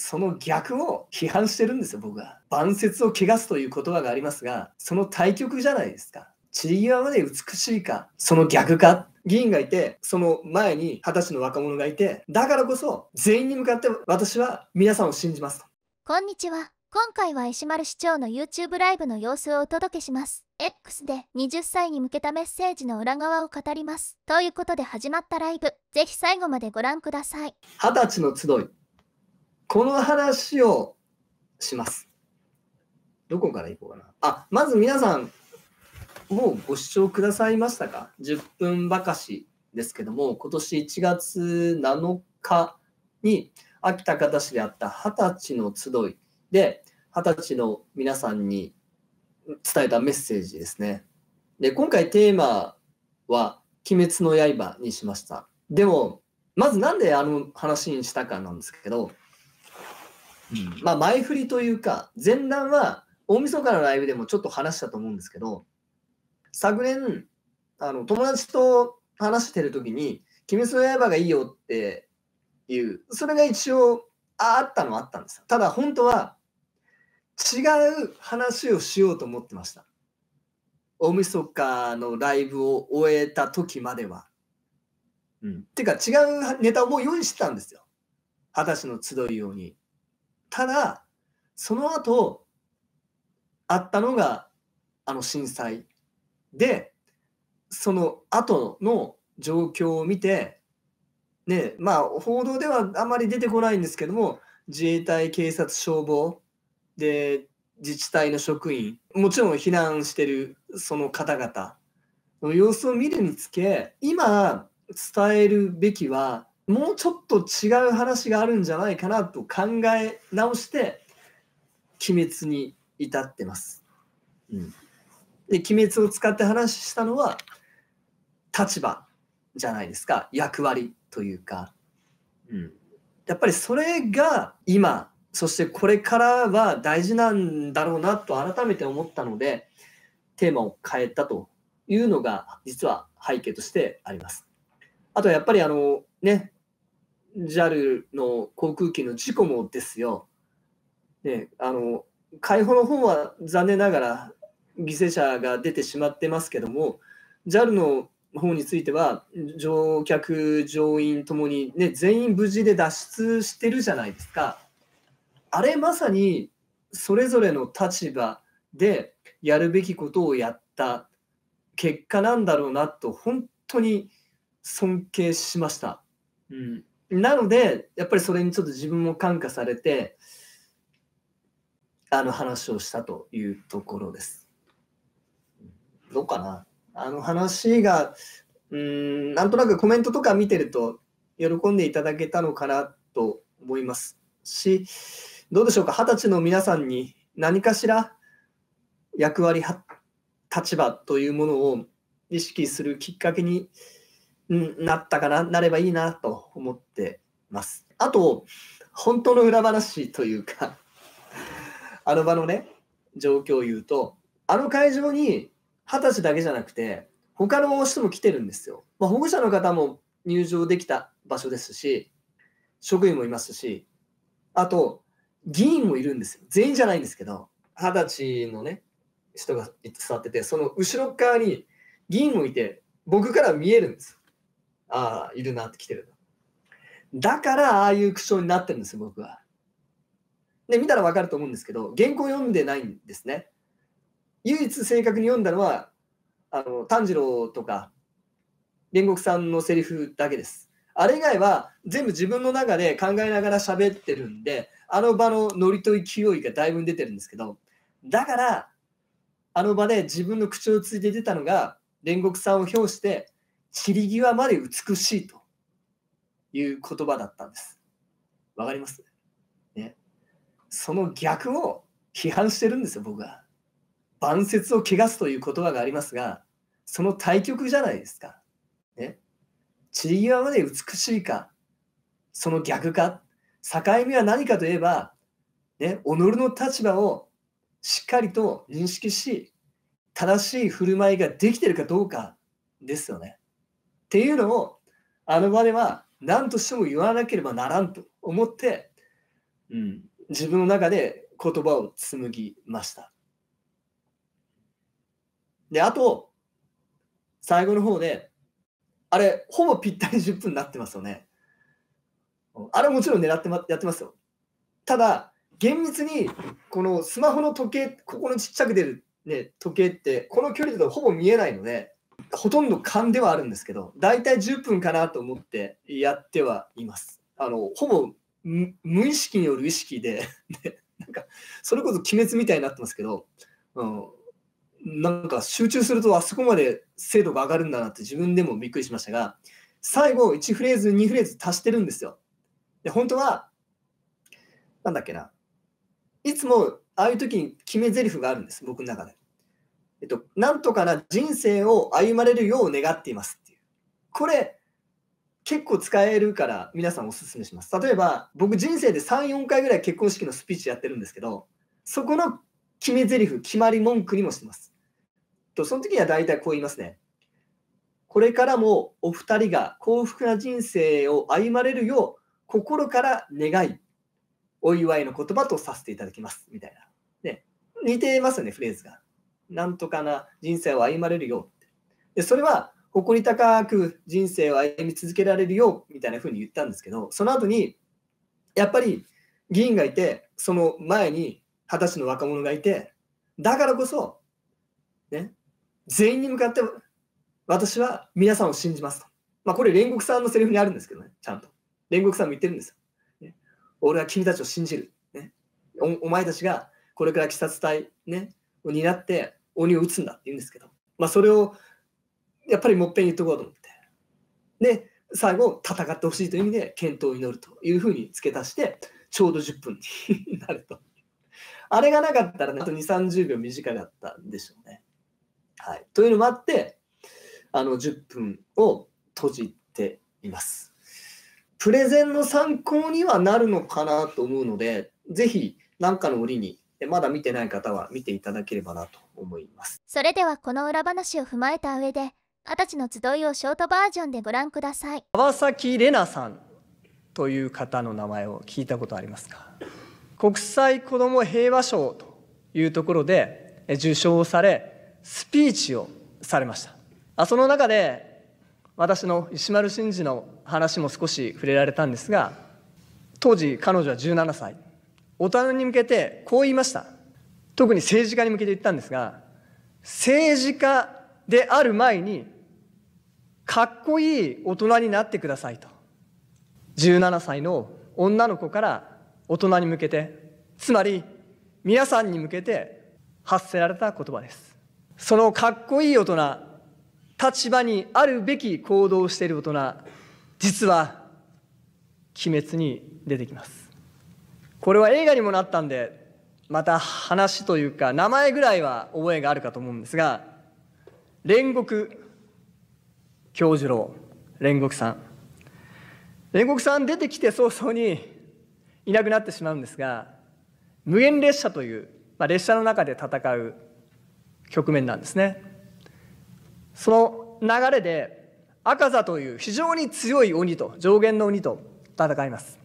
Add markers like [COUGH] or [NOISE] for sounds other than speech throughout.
その逆を批判してるんですよ、僕は。晩節を汚すという言葉がありますが、その対局じゃないですか。散り際まで美しいか、その逆か。議員がいて、その前に二十歳の若者がいて、だからこそ全員に向かって私は皆さんを信じますと。こんにちは。今回は石丸市長の YouTube ライブの様子をお届けします。X で20歳に向けたメッセージの裏側を語ります。ということで始まったライブ、ぜひ最後までご覧ください。二十歳の集いこの話をします。どこからいこうかな。あ、まず皆さん、もうご視聴くださいましたか ?10 分ばかしですけども、今年1月7日に、秋田方市であった20歳の集いで、20歳の皆さんに伝えたメッセージですね。で、今回テーマは、鬼滅の刃にしました。でも、まずなんであの話にしたかなんですけど、うん、まあ前振りというか、前段は大晦日のライブでもちょっと話したと思うんですけど、昨年、あの友達と話してる時に、鬼滅の刃がいいよっていう、それが一応ああったのはあったんです。ただ本当は違う話をしようと思ってました。大晦日のライブを終えた時までは。うん、てか違うネタをもう用意してたんですよ。二十歳の集い用に。ただその後あったのがあの震災でその後の状況を見てねまあ報道ではあまり出てこないんですけども自衛隊警察消防で自治体の職員もちろん避難してるその方々の様子を見るにつけ今伝えるべきはもうちょっと違う話があるんじゃないかなと考え直して鬼滅に至ってます。うん、で鬼滅を使って話したのは立場じゃないですか役割というか、うん、やっぱりそれが今そしてこれからは大事なんだろうなと改めて思ったのでテーマを変えたというのが実は背景としてあります。あとはやっぱりあのね JAL の航空機の事故もですよ、ね、あの解放の方は残念ながら犠牲者が出てしまってますけども JAL の方については乗客乗員ともに、ね、全員無事で脱出してるじゃないですかあれまさにそれぞれの立場でやるべきことをやった結果なんだろうなと本当に尊敬しました。うんなので、やっぱりそれにちょっと自分も感化されて、あの話をしたというところです。どうかなあの話が、うん、なんとなくコメントとか見てると、喜んでいただけたのかなと思いますし、どうでしょうか、二十歳の皆さんに何かしら役割、立場というものを意識するきっかけになったかな、なればいいなと思ってます。あと、本当の裏話というか [LAUGHS] あの場のね、状況を言うと、あの会場に二十歳だけじゃなくて、他の人も来てるんですよ。まあ、保護者の方も入場できた場所ですし、職員もいますし、あと、議員もいるんですよ。全員じゃないんですけど、二十歳のね、人が座ってて、その後ろ側に議員もいて、僕から見えるんですああ、いるなって来てるだから、ああいう口調になってるんですよ、僕は。で、見たらわかると思うんですけど、原稿読んでないんですね。唯一正確に読んだのは、あの炭治郎とか、煉獄さんのセリフだけです。あれ以外は全部自分の中で考えながら喋ってるんで、あの場のノリと勢いがだいぶ出てるんですけど、だから、あの場で自分の口をついて出たのが、煉獄さんを表して、散り際まで美しいという言葉だったんです。わかりますね。その逆を批判してるんですよ、僕は。晩節を汚すという言葉がありますが、その対極じゃないですか。ね。散り際まで美しいか、その逆か、境目は何かといえば、ね、己の立場をしっかりと認識し、正しい振る舞いができてるかどうかですよね。っていうのをあの場では何としても言わなければならんと思って、うん、自分の中で言葉を紡ぎました。で、あと、最後の方で、あれ、ほぼぴったり10分になってますよね。あれもちろん狙って、ま、やってますよ。ただ、厳密に、このスマホの時計、ここのちっちゃく出る、ね、時計って、この距離だとほぼ見えないので、ほとんど勘ではあるんですけど、大体10分かなと思ってやってはいます。あのほぼ無意識による意識で [LAUGHS] なんかそれこそ鬼滅みたいになってますけど、うん、なんか集中するとあそこまで精度が上がるんだなって自分でもびっくりしましたが、最後1フレーズ、2フレーズ足してるんですよ。で、本当は、なんだっけな、いつもああいう時に決め台詞があるんです、僕の中で。えっと、なんとかな人生を歩まれるよう願っていますっていう。これ、結構使えるから皆さんおすすめします。例えば、僕人生で3、4回ぐらい結婚式のスピーチやってるんですけど、そこの決め台詞、決まり文句にもしてます。と、その時には大体こう言いますね。これからもお二人が幸福な人生を歩まれるよう心から願い、お祝いの言葉とさせていただきます。みたいな。ね、似てますよね、フレーズが。なんとかな人生を歩まれるよって。で、それは誇り高く人生を歩み続けられるよみたいな風に言ったんですけど、その後に、やっぱり議員がいて、その前に二十歳の若者がいて、だからこそ、ね、全員に向かって私は皆さんを信じますと。まあ、これ煉獄さんのセリフにあるんですけどね、ちゃんと。煉獄さんも言ってるんですよ。ね、俺は君たちを信じる、ねお。お前たちがこれから鬼殺隊、ね、を担って鬼を打つんだって言うんですけど、まあ、それをやっぱりもっぺん言っとこうと思って。で、最後、戦ってほしいという意味で、健闘を祈るというふうに付け足して、ちょうど10分になると。[LAUGHS] あれがなかったらね、あと2、30秒短かったんでしょうね。はい。というのもあって、あの、10分を閉じています。プレゼンの参考にはなるのかなと思うので、ぜひ何かの折に、まだ見てない方は見ていただければなと思います。それではこの裏話を踏まえた上で、二十歳の集いをショートバージョンでご覧ください。川崎玲奈さんという方の名前を聞いたことありますか国際子ども平和賞というところで受賞されスピーチをされましたその中で私の石丸真二の話も少し触れられたんですが当時彼女は17歳大人に向けてこう言いました特に政治家に向けて言ったんですが、政治家である前に、かっこいい大人になってくださいと。17歳の女の子から大人に向けて、つまり皆さんに向けて発せられた言葉です。そのかっこいい大人、立場にあるべき行動をしている大人、実は、鬼滅に出てきます。これは映画にもなったんで、また話というか名前ぐらいは覚えがあるかと思うんですが煉獄京次郎煉獄さん煉獄さん出てきて早々にいなくなってしまうんですが無限列車という、まあ、列車の中で戦う局面なんですねその流れで赤座という非常に強い鬼と上限の鬼と戦います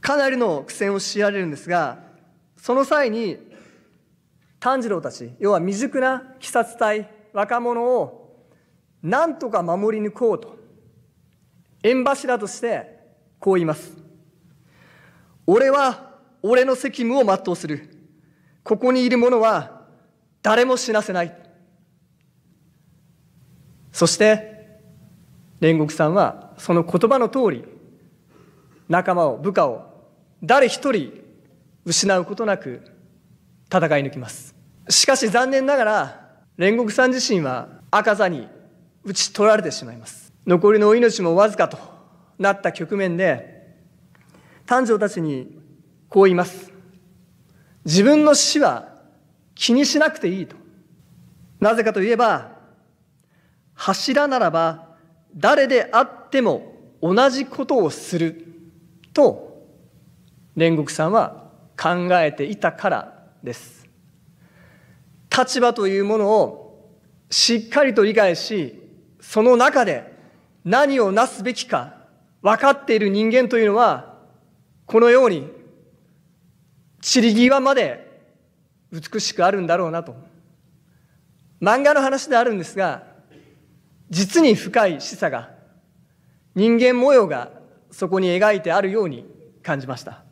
かなりの苦戦を強いられるんですがその際に炭治郎たち要は未熟な鬼殺隊若者をなんとか守り抜こうと縁柱としてこう言います俺は俺の責務を全うするここにいる者は誰も死なせないそして煉獄さんはその言葉の通り仲間を部下を誰一人失うことなく戦い抜きますしかし残念ながら煉獄さん自身は赤座に打ち取られてしまいます残りのお命もわずかとなった局面で丹上たちにこう言います自分の死は気にしなくていいとなぜかといえば柱ならば誰であっても同じことをすると煉獄さんは考えていたからです立場というものをしっかりと理解しその中で何をなすべきか分かっている人間というのはこのように散り際まで美しくあるんだろうなと漫画の話であるんですが実に深い示唆が人間模様がそこに描いてあるように感じました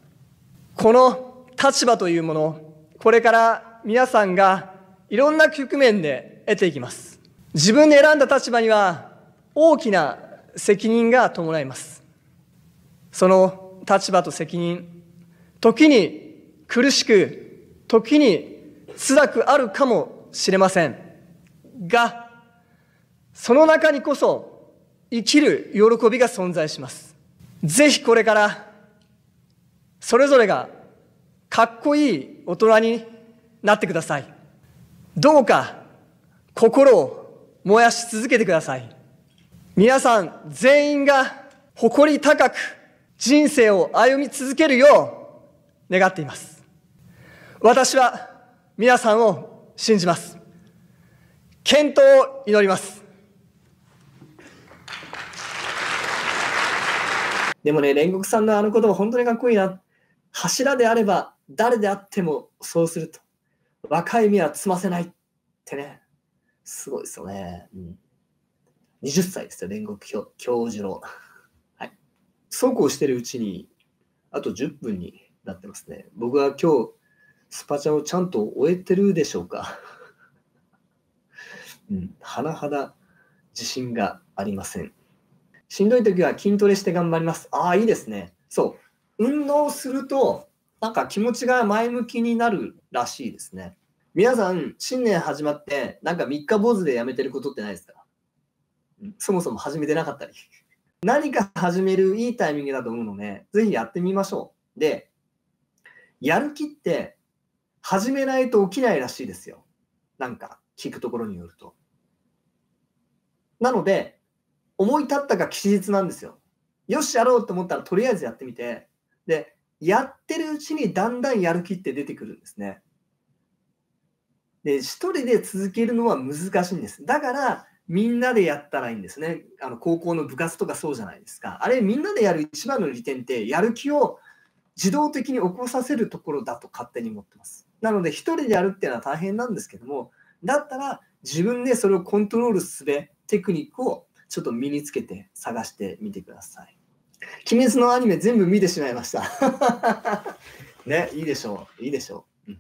この立場というもの、これから皆さんがいろんな局面で得ていきます。自分で選んだ立場には大きな責任が伴います。その立場と責任、時に苦しく、時に辛くあるかもしれません。が、その中にこそ生きる喜びが存在します。ぜひこれから、それぞれがかっこいい大人になってください。どうか心を燃やし続けてください。皆さん全員が誇り高く人生を歩み続けるよう願っています。私は皆さんを信じます。健闘を祈ります。でもね、煉獄さんのあの言葉本当にかっこいいな。柱であれば誰であってもそうすると。若い目はつませないってね。すごいですよね。うん、20歳ですよ、煉獄教教授の。[LAUGHS] はい。そうこうしてるうちに、あと10分になってますね。僕は今日、スパチャをちゃんと終えてるでしょうか。[LAUGHS] うん、甚だ自信がありません。しんどい時は筋トレして頑張ります。ああ、いいですね。そう。運動するとなんか気持ちが前向きになるらしいですね。皆さん、新年始まって、なんか三日坊主でやめてることってないですかそもそも始めてなかったり。[LAUGHS] 何か始めるいいタイミングだと思うので、ぜひやってみましょう。で、やる気って始めないと起きないらしいですよ。なんか聞くところによると。なので、思い立ったが吉日なんですよ。よし、やろうと思ったらとりあえずやってみて、で、やってるうちにだんだんやる気って出てくるんですね。で、一人で続けるのは難しいんです。だから、みんなでやったらいいんですね。あの高校の部活とかそうじゃないですか。あれ、みんなでやる一番の利点って、やる気を自動的に起こさせるところだと勝手に思ってます。なので、一人でやるっていうのは大変なんですけども、だったら自分でそれをコントロールすべ、テクニックをちょっと身につけて探してみてください。鬼滅のアニメ全部見てしまいました。[LAUGHS] ね、いいでしょう。いいでしょう。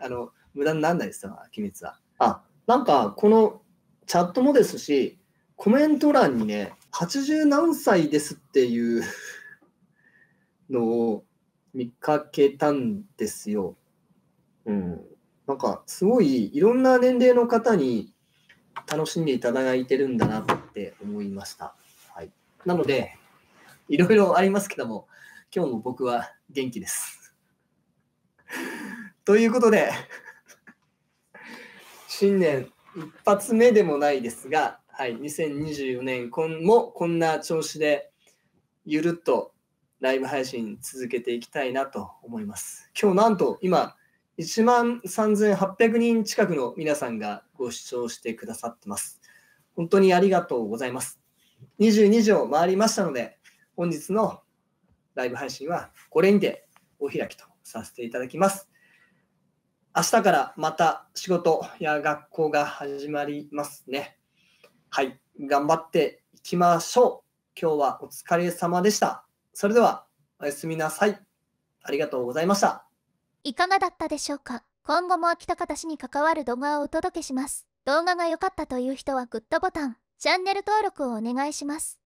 [LAUGHS] あの、無駄にならないですわ、鬼滅は。あ、なんか、このチャットもですし、コメント欄にね、80何歳ですっていうのを見かけたんですよ。うん。なんか、すごい、いろんな年齢の方に楽しんでいただいてるんだなって思いました。はい。なので、いろいろありますけども、今日も僕は元気です。[LAUGHS] ということで、新年一発目でもないですが、はい、2024年今もこんな調子でゆるっとライブ配信続けていきたいなと思います。今日なんと今、1万3800人近くの皆さんがご視聴してくださってます。本当にありがとうございます。22時を回りましたので、本日のライブ配信はこれにてお開きとさせていただきます。明日からまた仕事や学校が始まりますね。はい、頑張っていきましょう。今日はお疲れ様でした。それではおやすみなさい。ありがとうございました。いかがだったでしょうか今後も秋田方氏に関わる動画をお届けします。動画が良かったという人はグッドボタン、チャンネル登録をお願いします。